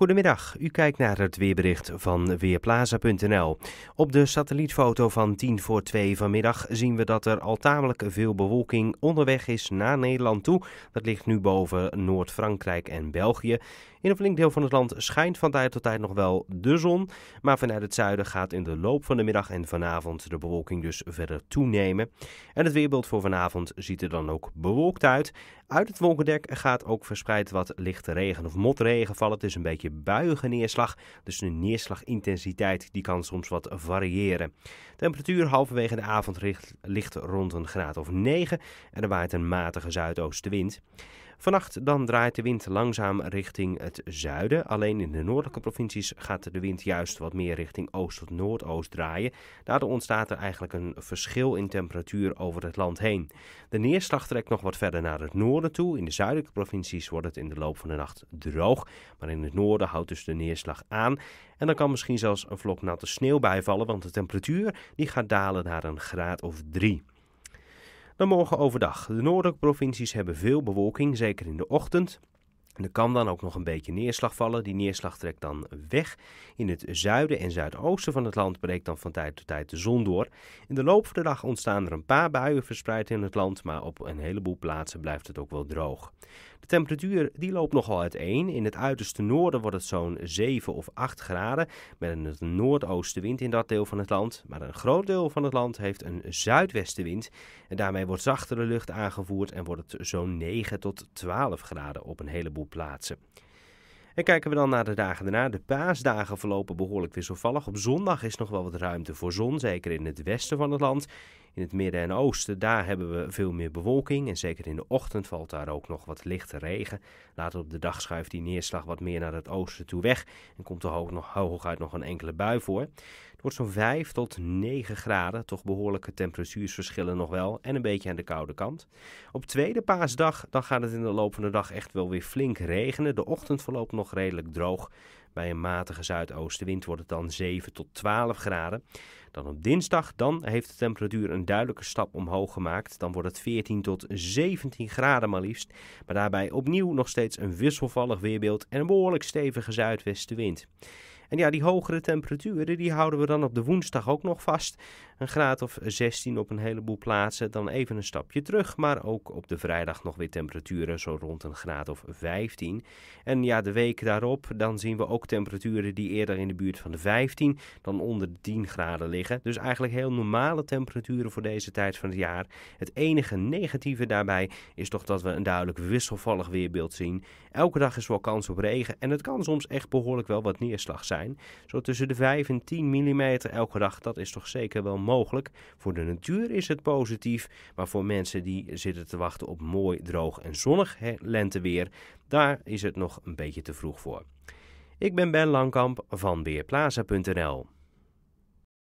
Goedemiddag, u kijkt naar het weerbericht van Weerplaza.nl. Op de satellietfoto van 10 voor 2 vanmiddag zien we dat er al tamelijk veel bewolking onderweg is naar Nederland toe. Dat ligt nu boven Noord-Frankrijk en België. In een flink deel van het land schijnt van tijd tot tijd nog wel de zon. Maar vanuit het zuiden gaat in de loop van de middag en vanavond de bewolking dus verder toenemen. En het weerbeeld voor vanavond ziet er dan ook bewolkt uit. Uit het wolkendek gaat ook verspreid wat lichte regen of motregen vallen. Het is een beetje beetje neerslag. Dus de neerslagintensiteit die kan soms wat variëren. Temperatuur halverwege de avond ligt rond een graad of 9 en er waait een matige zuidoostenwind. Vannacht dan draait de wind langzaam richting het zuiden. Alleen in de noordelijke provincies gaat de wind juist wat meer richting oost tot noordoost draaien. Daardoor ontstaat er eigenlijk een verschil in temperatuur over het land heen. De neerslag trekt nog wat verder naar het noorden toe. In de zuidelijke provincies wordt het in de loop van de nacht droog. Maar in het noorden houdt dus de neerslag aan. En dan kan misschien zelfs een vlok natte sneeuw bijvallen, want de temperatuur die gaat dalen naar een graad of drie. Dan morgen overdag. De noordelijke provincies hebben veel bewolking, zeker in de ochtend. Er kan dan ook nog een beetje neerslag vallen. Die neerslag trekt dan weg. In het zuiden en zuidoosten van het land breekt dan van tijd tot tijd de zon door. In de loop van de dag ontstaan er een paar buien verspreid in het land, maar op een heleboel plaatsen blijft het ook wel droog. De temperatuur die loopt nogal uiteen. In het uiterste noorden wordt het zo'n 7 of 8 graden met een noordoostenwind in dat deel van het land. Maar een groot deel van het land heeft een zuidwestenwind en daarmee wordt zachtere lucht aangevoerd en wordt het zo'n 9 tot 12 graden op een heleboel plaatsen. En kijken we dan naar de dagen daarna. De paasdagen verlopen behoorlijk wisselvallig. Op zondag is nog wel wat ruimte voor zon, zeker in het westen van het land. In het midden en oosten, daar hebben we veel meer bewolking. En zeker in de ochtend valt daar ook nog wat lichte regen. Later op de dag schuift die neerslag wat meer naar het oosten toe weg. En komt er hoog, nog, hooguit nog een enkele bui voor. Het wordt zo'n 5 tot 9 graden. Toch behoorlijke temperatuursverschillen nog wel. En een beetje aan de koude kant. Op tweede paasdag, dan gaat het in de loop van de dag echt wel weer flink regenen. De ochtend verloopt nog redelijk droog. Bij een matige zuidoostenwind wordt het dan 7 tot 12 graden. Dan op dinsdag, dan heeft de temperatuur een duidelijke stap omhoog gemaakt. Dan wordt het 14 tot 17 graden maar liefst. Maar daarbij opnieuw nog steeds een wisselvallig weerbeeld en een behoorlijk stevige zuidwestenwind. En ja, die hogere temperaturen die houden we dan op de woensdag ook nog vast. Een graad of 16 op een heleboel plaatsen, dan even een stapje terug. Maar ook op de vrijdag nog weer temperaturen zo rond een graad of 15. En ja, de week daarop dan zien we ook temperaturen die eerder in de buurt van de 15 dan onder de 10 graden liggen. Dus eigenlijk heel normale temperaturen voor deze tijd van het jaar. Het enige negatieve daarbij is toch dat we een duidelijk wisselvallig weerbeeld zien. Elke dag is wel kans op regen en het kan soms echt behoorlijk wel wat neerslag zijn. Zo tussen de 5 en 10 mm elke dag, dat is toch zeker wel mogelijk. Voor de natuur is het positief, maar voor mensen die zitten te wachten op mooi, droog en zonnig lenteweer, daar is het nog een beetje te vroeg voor. Ik ben Ben Langkamp van Weerplaza.nl.